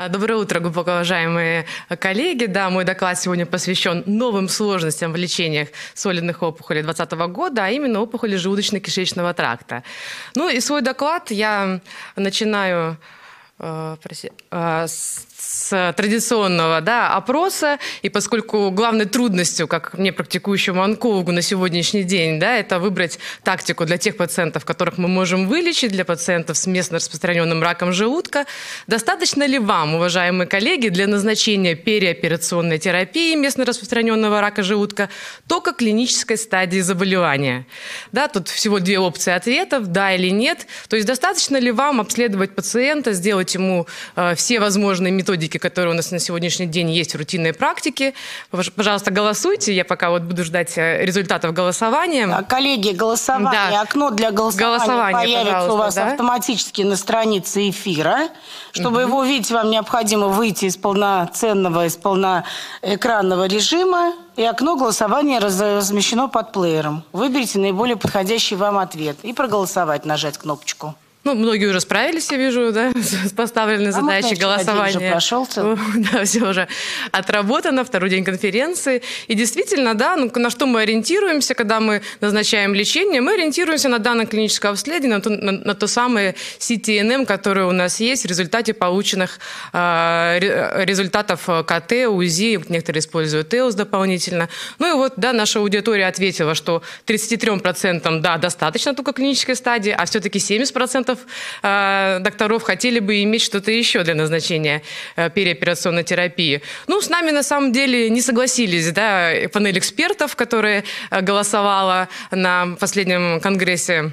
А, доброе утро, глубоко уважаемые коллеги. Да, мой доклад сегодня посвящен новым сложностям в лечениях солидных опухолей 2020 года, а именно опухоли желудочно-кишечного тракта. Ну и свой доклад я начинаю э, э с с э, традиционного да, опроса, и поскольку главной трудностью, как мне практикующему онкологу на сегодняшний день, да, это выбрать тактику для тех пациентов, которых мы можем вылечить, для пациентов с местно распространенным раком желудка, достаточно ли вам, уважаемые коллеги, для назначения переоперационной терапии местно распространенного рака желудка только клинической стадии заболевания? Да, тут всего две опции ответов, да или нет. То есть достаточно ли вам обследовать пациента, сделать ему э, все возможные методики методики, которые у нас на сегодняшний день есть в рутинной практике. Пожалуйста, голосуйте. Я пока вот буду ждать э, результатов голосования. Да, коллеги, голосование. Да. Окно для голосования, голосование, появится у вас да? автоматически на странице эфира. Чтобы угу. его увидеть, вам необходимо выйти из полноценного, из полноэкранного режима. И окно голосования размещено под плеером. Выберите наиболее подходящий вам ответ и проголосовать, нажать кнопочку. Ну, многие уже справились, я вижу, да, с поставленной а задачей вот, голосования. Один уже прошел Да, все уже отработано, второй день конференции. И действительно, да, ну, на что мы ориентируемся, когда мы назначаем лечение, мы ориентируемся на данное клиническое обследование, на то, на, на то самое CTNM, которое у нас есть в результате полученных э, результатов КТ, УЗИ, некоторые используют ТЭОС дополнительно. Ну и вот, да, наша аудитория ответила, что 33% да, достаточно только клинической стадии, а все-таки 70% патологов, а, докторов хотели бы иметь что-то еще для назначения э, переоперационной терапии. Ну, с нами на самом деле не согласились, да, панель экспертов, которая э, голосовала на последнем конгрессе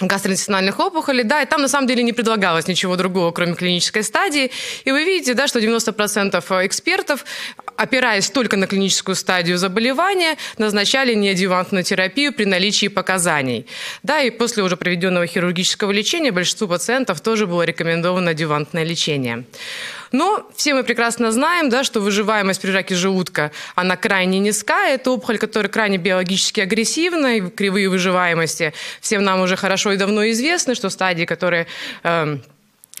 гастроинтестинальных опухолей, да, и там на самом деле не предлагалось ничего другого, кроме клинической стадии. И вы видите, да, что 90% э, экспертов опираясь только на клиническую стадию заболевания, назначали неадъювантную терапию при наличии показаний. Да, и после уже проведенного хирургического лечения большинству пациентов тоже было рекомендовано адъювантное лечение. Но все мы прекрасно знаем, да, что выживаемость при раке желудка, она крайне низка. Это опухоль, которая крайне биологически агрессивна, и кривые выживаемости всем нам уже хорошо и давно известны, что стадии, которые... Э,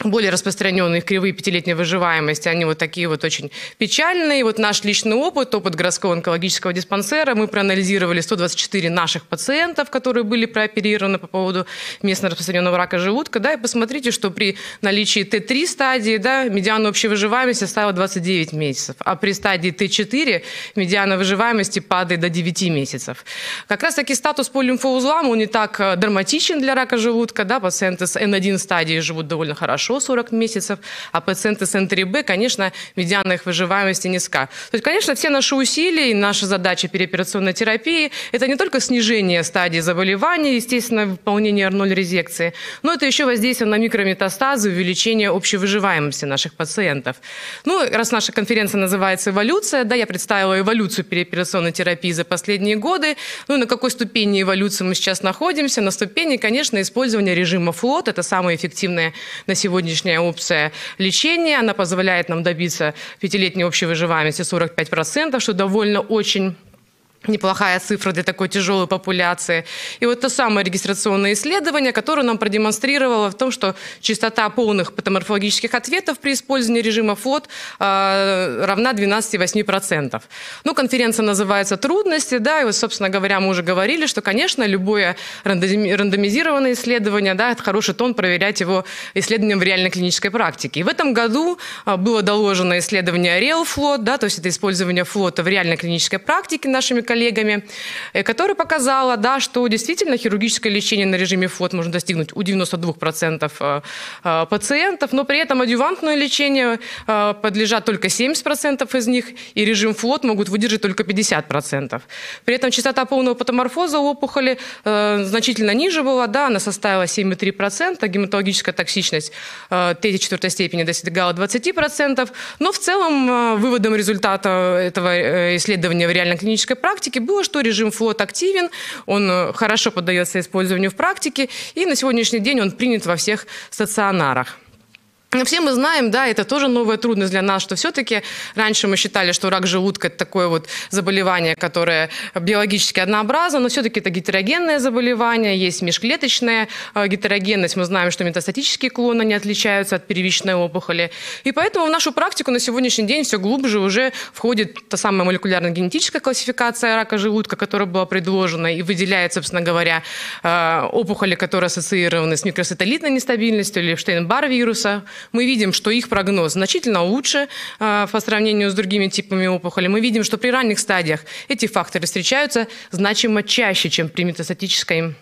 более распространенные кривые пятилетней выживаемости, они вот такие вот очень печальные. И вот наш личный опыт, опыт городского онкологического диспансера, мы проанализировали 124 наших пациентов, которые были прооперированы по поводу местно распространенного рака желудка, да, и посмотрите, что при наличии Т3 стадии, да, медиана общей выживаемости стала 29 месяцев, а при стадии Т4 медиана выживаемости падает до 9 месяцев. Как раз таки статус по лимфоузлам, он не так э, драматичен для рака желудка, да, пациенты с N1 стадии живут довольно хорошо, хорошо 40 месяцев, а пациенты с Н3Б, конечно, медиана их выживаемости низка. То есть, конечно, все наши усилия и наша задача переоперационной терапии – это не только снижение стадии заболевания, естественно, выполнение R0 резекции, но это еще воздействие на микрометастазы, увеличение общей выживаемости наших пациентов. Ну, раз наша конференция называется «Эволюция», да, я представила эволюцию переоперационной терапии за последние годы, ну и на какой ступени эволюции мы сейчас находимся? На ступени, конечно, использования режима флот, это самое эффективное на сегодня сегодняшняя опция лечения. Она позволяет нам добиться пятилетней общей выживаемости 45%, что довольно очень неплохая цифра для такой тяжелой популяции. И вот то самое регистрационное исследование, которое нам продемонстрировало в том, что частота полных патоморфологических ответов при использовании режима флот э, равна 12,8%. Ну, конференция называется «Трудности», да, и вот, собственно говоря, мы уже говорили, что, конечно, любое рандомизированное исследование, да, это хороший тон проверять его исследованием в реальной клинической практике. И в этом году а, было доложено исследование «Реал да, то есть это использование флота в реальной клинической практике нашими коллегами, э, которая показала, да, что действительно хирургическое лечение на режиме ФОД можно достигнуть у 92% э, э, пациентов, но при этом адювантное лечение подлежат только 70% из них, и режим ФЛОТ могут выдержать только 50%. При этом частота полного патоморфоза у опухоли значительно ниже была, да, она составила 7,3%, гематологическая токсичность третьей-четвертой степени достигала 20%, но в целом выводом результата этого исследования в реальной клинической практике практике было, что режим флот активен, он э, хорошо поддается использованию в практике, и на сегодняшний день он принят во всех стационарах. Но все мы знаем, да, это тоже новая трудность для нас, что все-таки раньше мы считали, что рак желудка – это такое вот заболевание, которое биологически однообразно, но все-таки это гетерогенное заболевание, есть межклеточная э, гетерогенность. Мы знаем, что метастатические клоны не отличаются от первичной опухоли. И поэтому в нашу практику на сегодняшний день все глубже уже входит та самая молекулярно-генетическая классификация рака желудка, которая была предложена и выделяет, собственно говоря, э, опухоли, которые ассоциированы с микросателлитной нестабильностью или Штейнбар-вируса – мы видим, что их прогноз значительно лучше э, по сравнению с другими типами опухоли. Мы видим, что при ранних стадиях эти факторы встречаются значимо чаще, чем при метастатическом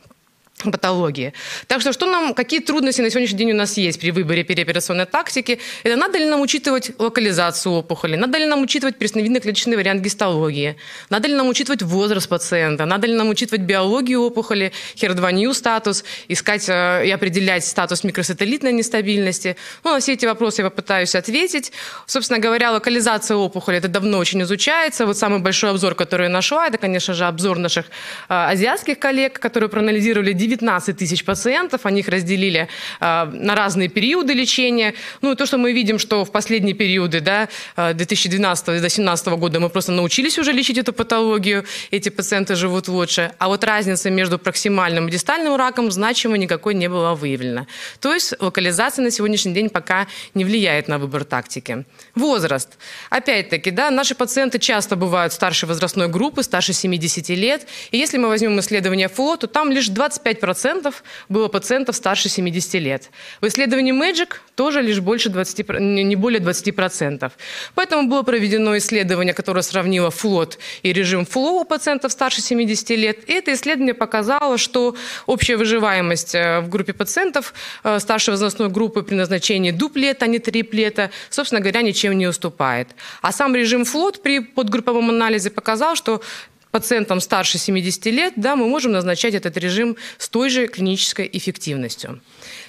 патологии. Так что, что нам, какие трудности на сегодняшний день у нас есть при выборе переоперационной тактики? Это надо ли нам учитывать локализацию опухоли? Надо ли нам учитывать пересновидно-клеточный вариант гистологии? Надо ли нам учитывать возраст пациента? Надо ли нам учитывать биологию опухоли, HER2-new статус, искать э, и определять статус микросателлитной нестабильности? Ну, на все эти вопросы я попытаюсь ответить. Собственно говоря, локализация опухоли, это давно очень изучается. Вот самый большой обзор, который я нашла, это, конечно же, обзор наших э, азиатских коллег, которые проанализировали 19 тысяч пациентов, они их разделили э, на разные периоды лечения. Ну и то, что мы видим, что в последние периоды, да, 2012 э, до 2017 года мы просто научились уже лечить эту патологию, эти пациенты живут лучше. А вот разница между проксимальным и дистальным раком значимой никакой не была выявлена. То есть локализация на сегодняшний день пока не влияет на выбор тактики. Возраст. Опять-таки, да, наши пациенты часто бывают старше возрастной группы, старше 70 лет. И если мы возьмем исследование ФЛО, то там лишь 25 5% было пациентов старше 70 лет. В исследовании Magic тоже лишь больше 20, не более 20%. Поэтому было проведено исследование, которое сравнило флот и режим флоу у пациентов старше 70 лет. И это исследование показало, что общая выживаемость э, в группе пациентов э, старшей возрастной группы при назначении дуплета, а не триплета, собственно говоря, ничем не уступает. А сам режим флот при подгрупповом анализе показал, что пациентам старше 70 лет, да, мы можем назначать этот режим с той же клинической эффективностью.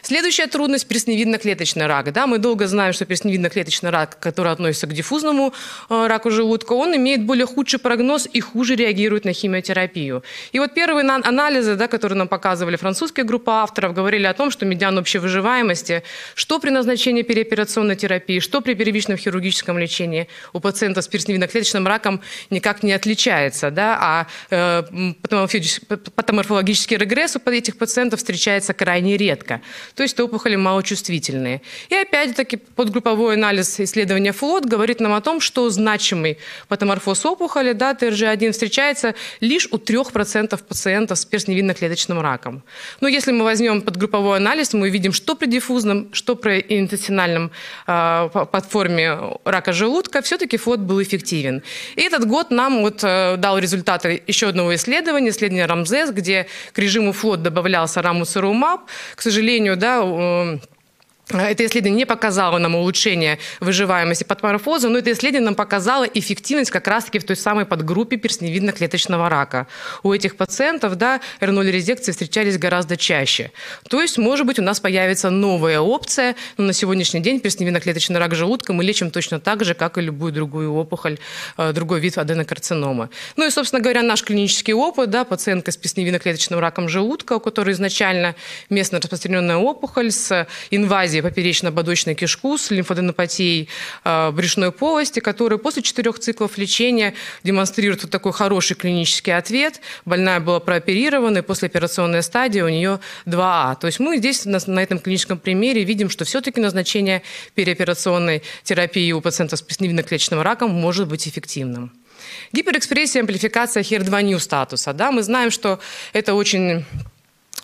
Следующая трудность – рак. Да, мы долго знаем, что персневидно рак, который относится к диффузному э, раку желудка, он имеет более худший прогноз и хуже реагирует на химиотерапию. И вот первые анализы, да, которые нам показывали французская группа авторов, говорили о том, что медиан общей выживаемости, что при назначении переоперационной терапии, что при первичном хирургическом лечении у пациента с персневидно раком никак не отличается. Да, а э, патоморфологический регресс у этих пациентов встречается крайне редко то есть это опухоли малочувствительные. И опять-таки подгрупповой анализ исследования ФЛОТ говорит нам о том, что значимый патоморфоз опухоли, да, ТРЖ1, встречается лишь у 3% пациентов с перстневидно-клеточным раком. Но если мы возьмем подгрупповой анализ, мы видим, что при диффузном, что при интенсиональном э, а, подформе рака желудка, все-таки ФЛОТ был эффективен. И этот год нам вот э, дал результаты еще одного исследования, исследования Рамзес, где к режиму ФЛОТ добавлялся рамусирумаб. К сожалению, да, это исследование не показало нам улучшение выживаемости подморфоза, но это исследование нам показало эффективность как раз-таки в той самой подгруппе персневидно-клеточного рака. У этих пациентов да, R0 резекции встречались гораздо чаще. То есть, может быть, у нас появится новая опция, но на сегодняшний день персневидно-клеточный рак желудка мы лечим точно так же, как и любую другую опухоль, э, другой вид аденокарцинома. Ну и, собственно говоря, наш клинический опыт, да, пациентка с персневидно-клеточным раком желудка, у которой изначально местно распространенная опухоль с инвазией и поперечно-ободочную кишку с лимфоденопатией а, брюшной полости, которые после четырех циклов лечения демонстрируют вот такой хороший клинический ответ. Больная была прооперирована, и послеоперационная стадия у нее 2А. А. То есть мы здесь на, на этом клиническом примере видим, что все-таки назначение переоперационной терапии у пациента с пресневинно-клеточным раком может быть эффективным. Гиперэкспрессия, амплификация HER2-new статуса. Да? Мы знаем, что это очень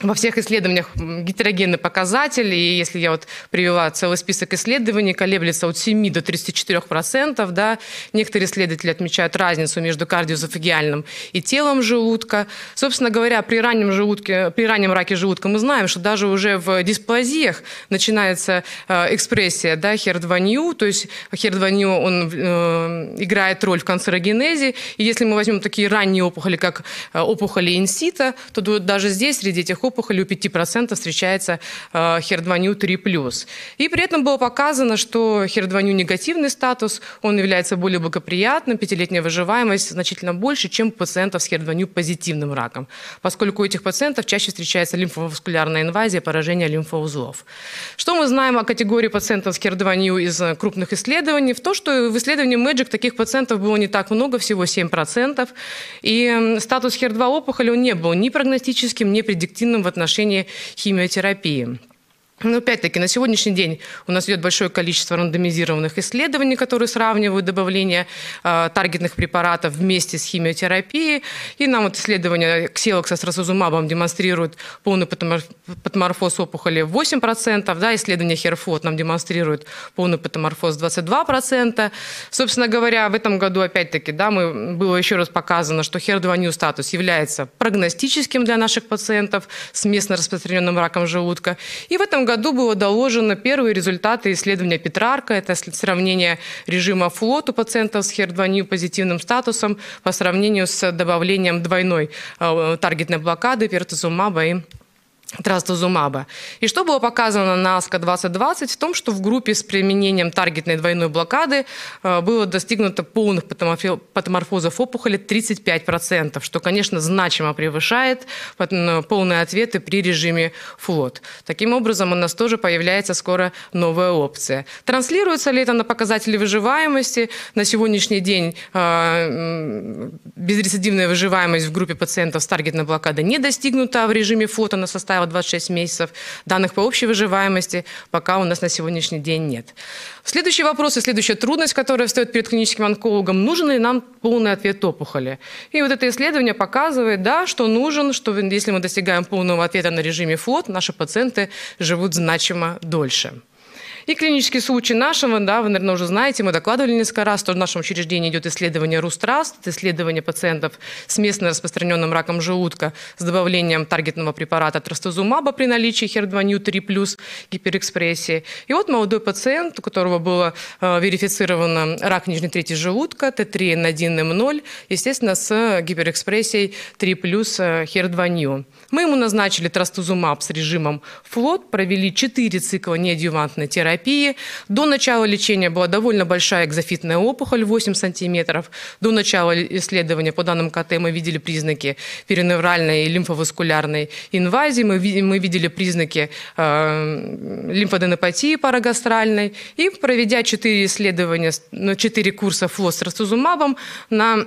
во всех исследованиях гетерогенный показатель, и если я вот привела целый список исследований, колеблется от 7 до 34 процентов, да, некоторые исследователи отмечают разницу между кардиозофагиальным и телом желудка. Собственно говоря, при раннем, желудке, при раннем раке желудка мы знаем, что даже уже в дисплазиях начинается э, экспрессия да, хер-2-ню, то есть хер-2-ню он э, играет роль в канцерогенезе, и если мы возьмем такие ранние опухоли, как э, опухоли инсита, то даже здесь среди этих опухоли у 5% встречается э, хердваню 3+. И при этом было показано, что хердваню негативный статус, он является более благоприятным, пятилетняя выживаемость значительно больше, чем у пациентов с хердваню позитивным раком, поскольку у этих пациентов чаще встречается лимфоваскулярная инвазия, поражение лимфоузлов. Что мы знаем о категории пациентов с хердванью из э, крупных исследований? В то, что в исследовании Magic таких пациентов было не так много, всего 7%. И статус хер-2 опухоли он не был ни прогностическим, ни предиктивным в отношении химиотерапии. Но ну, опять-таки на сегодняшний день у нас идет большое количество рандомизированных исследований, которые сравнивают добавление э, таргетных препаратов вместе с химиотерапией. И нам вот исследование ксилокса с расузумабом демонстрирует полный патоморфоз опухоли 8%, да, исследование Херфот нам демонстрирует полный патоморфоз 22%. Собственно говоря, в этом году опять-таки да, мы, было еще раз показано, что хер-2-нью статус является прогностическим для наших пациентов с местно распространенным раком желудка. И в этом году было доложено первые результаты исследования Петрарка. Это сравнение режима флот у пациентов с хер-2 позитивным статусом по сравнению с добавлением двойной э, таргетной блокады пертозумаба и трастузумаба. И что было показано на АСКО-2020 в том, что в группе с применением таргетной двойной блокады э, было достигнуто полных патоморфозов опухоли 35%, что, конечно, значимо превышает полные ответы при режиме флот. Таким образом, у нас тоже появляется скоро новая опция. Транслируется ли это на показатели выживаемости? На сегодняшний день э, безрецидивная выживаемость в группе пациентов с таргетной блокадой не достигнута в режиме фото на составе составила 26 месяцев. Данных по общей выживаемости пока у нас на сегодняшний день нет. Следующий вопрос и следующая трудность, которая встает перед клиническим онкологом, нужен ли нам полный ответ опухоли? И вот это исследование показывает, да, что нужен, что если мы достигаем полного ответа на режиме ФОТ, наши пациенты живут значимо дольше. И клинический случай нашего, да, вы, наверное, уже знаете, мы докладывали несколько раз, что в нашем учреждении идет исследование Рустраст, исследование пациентов с местно распространенным раком желудка с добавлением таргетного препарата трастазумаба при наличии хердванью 3+, гиперэкспрессии. И вот молодой пациент, у которого было э, верифицировано рак нижней трети желудка, Т3Н1М0, естественно, с гиперэкспрессией 3+, э, хердванью. Мы ему назначили трастазумаб с режимом флот, провели 4 цикла неадъювантной терапии, терапии. До начала лечения была довольно большая экзофитная опухоль, 8 сантиметров. До начала исследования, по данным КТ, мы видели признаки периневральной и лимфоваскулярной инвазии, мы, мы видели признаки э, лимфоденопатии парагастральной. И проведя 4 исследования, 4 ну, курса фло с растузумабом, на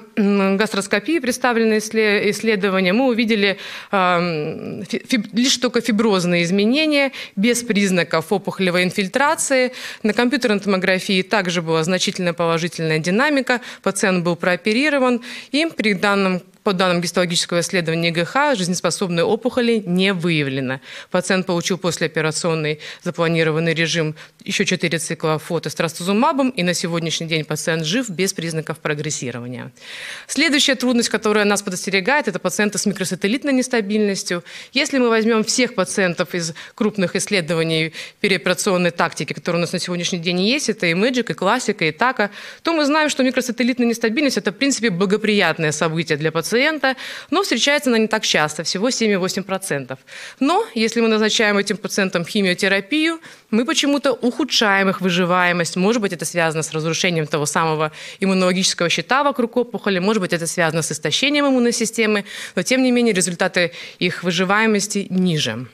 гастроскопии представленные исследования, мы увидели э, фиб, лишь только фиброзные изменения без признаков опухолевой инфильтрации, реанимации. На компьютерной томографии также была значительная положительная динамика. Пациент был прооперирован. И при данном по данным гистологического исследования ГХ, жизнеспособной опухоли не выявлено. Пациент получил послеоперационный запланированный режим еще 4 цикла фото с трастузумабом, и на сегодняшний день пациент жив без признаков прогрессирования. Следующая трудность, которая нас подостерегает, это пациенты с микросателлитной нестабильностью. Если мы возьмем всех пациентов из крупных исследований переоперационной тактики, которые у нас на сегодняшний день есть, это и Magic, и классика, и ТАКа, то мы знаем, что микросателлитная нестабильность – это, в принципе, благоприятное событие для пациента, пациента, но встречается она не так часто, всего 7-8%. Но если мы назначаем этим пациентам химиотерапию, мы почему-то ухудшаем их выживаемость. Может быть, это связано с разрушением того самого иммунологического щита вокруг опухоли, может быть, это связано с истощением иммунной системы, но тем не менее результаты их выживаемости ниже.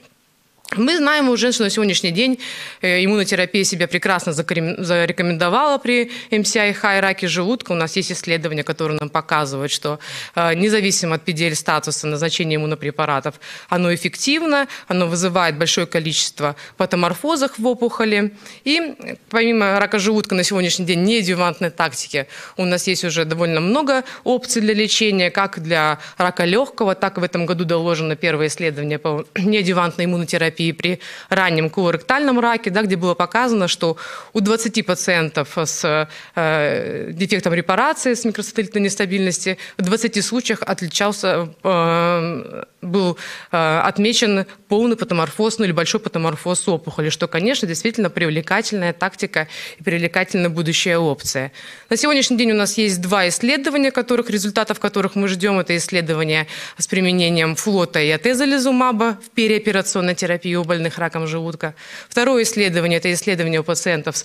Мы знаем уже, что на сегодняшний день э, иммунотерапия себя прекрасно зарекомендовала при МСИ-Х и раке желудка. У нас есть исследования, которые нам показывают, что э, независимо от PDL-статуса назначение иммунопрепаратов, оно эффективно, оно вызывает большое количество патоморфозов в опухоли. И помимо рака желудка на сегодняшний день не дивантной тактики, у нас есть уже довольно много опций для лечения, как для рака легкого, так и в этом году доложено первое исследование по недювантной иммунотерапии терапии при раннем колоректальном раке, да, где было показано, что у 20 пациентов с э, дефектом репарации, с микросателлитной нестабильности, в 20 случаях отличался э, был э, отмечен полный патоморфоз, ну или большой патоморфоз опухоли, что, конечно, действительно привлекательная тактика и привлекательная будущая опция. На сегодняшний день у нас есть два исследования, которых, результатов которых мы ждем. Это исследование с применением флота и атезолизумаба в переоперационной терапии у больных раком желудка. Второе исследование – это исследование у пациентов с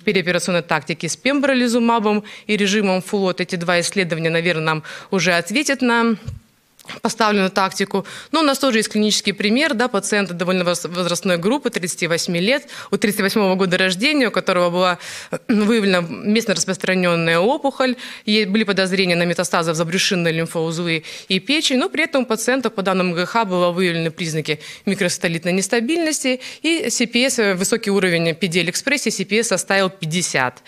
переоперационной тактики с пембролизумабом и режимом флот. Эти два исследования, наверное, нам уже ответят на поставленную тактику. Но ну, у нас тоже есть клинический пример, да, пациента довольно возрастной группы, 38 лет, у 38 года рождения, у которого была э, выявлена местно распространенная опухоль, ей были подозрения на метастазы в забрюшинной лимфоузлы и печень, но при этом у пациента по данным МГХ было выявлены признаки микростолитной нестабильности и CPS, э, высокий уровень PDL-экспрессии, CPS составил 50.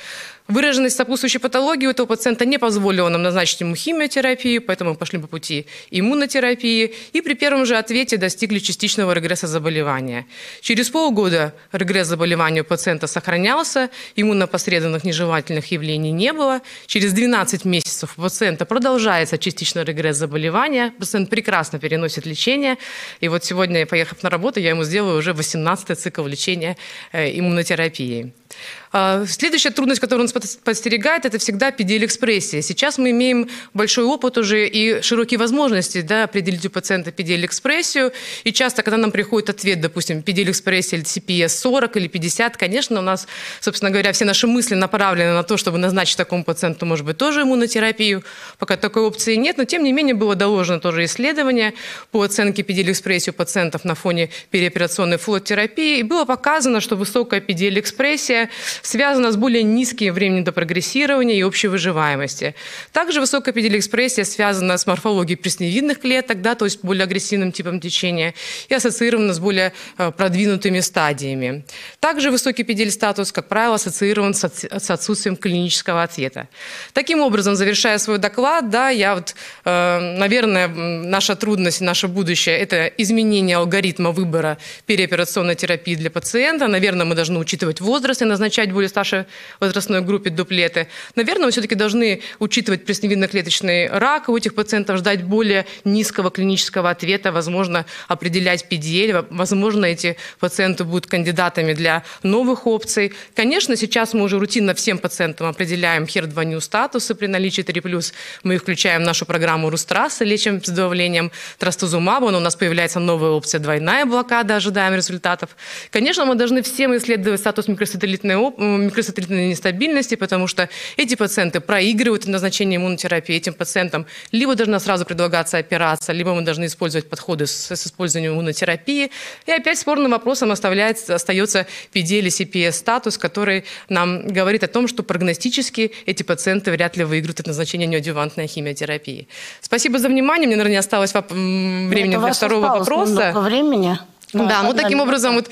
Выраженность сопутствующей патологии у этого пациента не позволила нам назначить ему химиотерапию, поэтому мы пошли по пути иммунотерапии и при первом же ответе достигли частичного регресса заболевания. Через полгода регресс заболевания у пациента сохранялся, иммунопосредственных нежелательных явлений не было. Через 12 месяцев у пациента продолжается частичный регресс заболевания, пациент прекрасно переносит лечение. И вот сегодня, поехав на работу, я ему сделаю уже 18 цикл лечения э, иммунотерапии. А, следующая трудность, которую он подстерегает, это всегда PDL-экспрессия. Сейчас мы имеем большой опыт уже и широкие возможности да, определить у пациента PDL-экспрессию. И часто, когда нам приходит ответ, допустим, PDL-экспрессия или CPS 40 или 50, конечно, у нас, собственно говоря, все наши мысли направлены на то, чтобы назначить такому пациенту, может быть, тоже иммунотерапию. Пока такой опции нет, но тем не менее было доложено тоже исследование по оценке PDL-экспрессии у пациентов на фоне переоперационной флот-терапии. И было показано, что высокая PDL-экспрессия которая связана с более низким временем до прогрессирования и общей выживаемости. Также высокая педилиэкспрессия связана с морфологией пресневидных клеток, да, то есть более агрессивным типом течения, и ассоциирована с более э, продвинутыми стадиями. Также высокий педиль-статус, как правило, ассоциирован с отсутствием клинического ответа. Таким образом, завершая свой доклад, да, я вот, э, наверное, наша трудность, наше будущее – это изменение алгоритма выбора переоперационной терапии для пациента. Наверное, мы должны учитывать возраст и назначать более старшей возрастной группе дуплеты. Наверное, мы все-таки должны учитывать пресневинно-клеточный рак, у этих пациентов ждать более низкого клинического ответа, возможно, определять PDL, возможно, эти пациенты будут кандидатами для новых опций. Конечно, сейчас мы уже рутинно всем пациентам определяем HER2-new статусы при наличии 3+, мы включаем в нашу программу Рустраса, лечим с добавлением трастузумаба, но у нас появляется новая опция двойная блокада, ожидаем результатов. Конечно, мы должны всем исследовать статус микросателлита микросателлитной, нестабильности, потому что эти пациенты проигрывают назначение иммунотерапии этим пациентам. Либо должна сразу предлагаться операция, либо мы должны использовать подходы с, с использованием иммунотерапии. И опять спорным вопросом оставляется, остается PD или CPS статус, который нам говорит о том, что прогностически эти пациенты вряд ли выиграют от назначения неодевантной химиотерапии. Спасибо за внимание. Мне, наверное, не осталось времени Это для второго вопроса. Времени. Да, да ну таким образом вот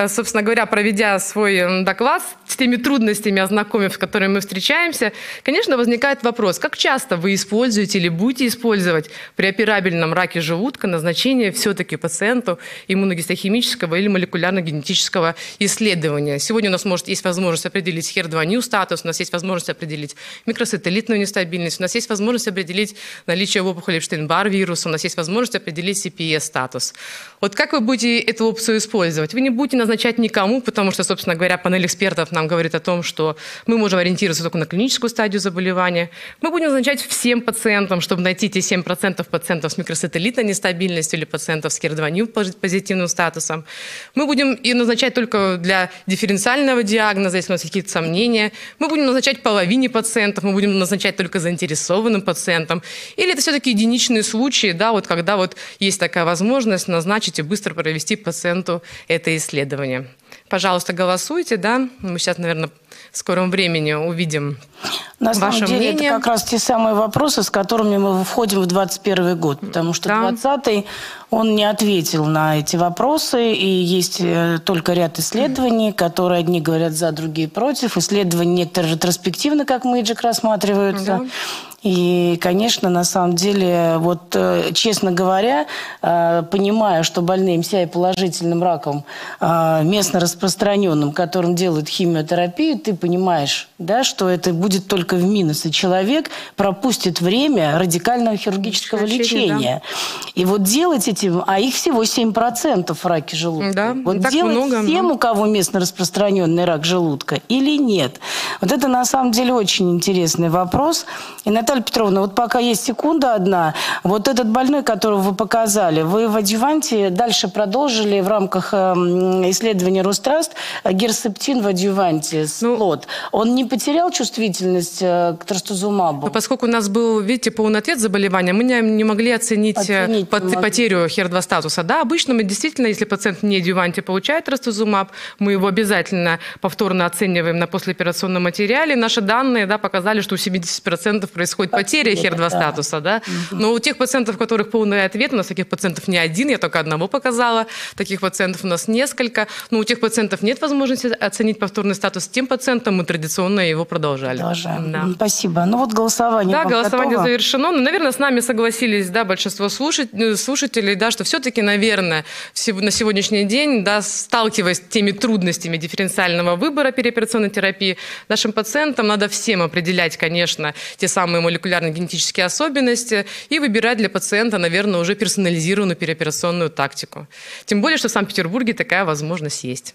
Э, собственно говоря, проведя свой доклад с теми трудностями, ознакомив, с которыми мы встречаемся, конечно, возникает вопрос, как часто вы используете или будете использовать при операбельном раке желудка назначение все-таки пациенту иммуногистохимического или молекулярно-генетического исследования. Сегодня у нас, может, есть возможность определить HER2-new статус, у нас есть возможность определить микросателлитную нестабильность, у нас есть возможность определить наличие опухоли эпштейн вируса, у нас есть возможность определить CPS статус. Вот как вы будете эту опцию использовать? Вы не будете назначать назначать никому, потому что, собственно говоря, панель экспертов нам говорит о том, что мы можем ориентироваться только на клиническую стадию заболевания. Мы будем назначать всем пациентам, чтобы найти те 7% пациентов с микросателлитной нестабильностью или пациентов с kir позитивным статусом. Мы будем и назначать только для дифференциального диагноза, если у нас какие-то сомнения. Мы будем назначать половине пациентов, мы будем назначать только заинтересованным пациентам. Или это все-таки единичные случаи, да, вот когда вот есть такая возможность назначить и быстро провести пациенту это исследование расследования. Пожалуйста, голосуйте, да? Мы сейчас, наверное, в скором времени увидим На самом ваше деле, мнение. это как раз те самые вопросы, с которыми мы входим в 21 год, потому что да. й он не ответил на эти вопросы, и есть э, только ряд исследований, которые одни говорят за, другие против. Исследования некоторые ретроспективно, как Мэджик, рассматриваются. Да. И, конечно, на самом деле, вот э, честно говоря, э, понимая, что больные МСИ положительным раком, э, местно распространенным, которым делают химиотерапию, ты понимаешь, да, что это будет только в минус. И человек пропустит время радикального хирургического Очевидно, лечения. Да. И вот делать этим, а их всего 7% раки желудка. Да, вот делать много, всем, но... у кого местно распространенный рак желудка или нет? Вот это на самом деле очень интересный вопрос. И на Наталья Петровна, вот пока есть секунда одна, вот этот больной, которого вы показали, вы в адюванте дальше продолжили в рамках эм, исследования Ростраст э, герцептин в адюванте, слот. Ну, Он не потерял чувствительность э, к трастузумабу? Но ну, поскольку у нас был, видите, полный ответ заболевания, мы не, могли оценить, э, оценить пот- не могли. потерю хер-2 статуса. Да, обычно мы действительно, если пациент не адюванте получает трастузумаб, мы его обязательно повторно оцениваем на послеоперационном материале. Наши данные да, показали, что у 70% происходит происходит потеря хер два статуса, да. Но у тех пациентов, у которых полный ответ, у нас таких пациентов не один, я только одного показала, таких пациентов у нас несколько. Но у тех пациентов нет возможности оценить повторный статус тем пациентам, мы традиционно его продолжали. Продолжаем. Да. Спасибо. Ну вот голосование. Да, голосование готово. завершено. Но, ну, наверное, с нами согласились, да, большинство слушателей, э, слушателей да, что все-таки, наверное, на сегодняшний день, да, сталкиваясь с теми трудностями дифференциального выбора переоперационной терапии, нашим пациентам надо всем определять, конечно, те самые молекулярно-генетические особенности и выбирать для пациента, наверное, уже персонализированную переоперационную тактику. Тем более, что в Санкт-Петербурге такая возможность есть.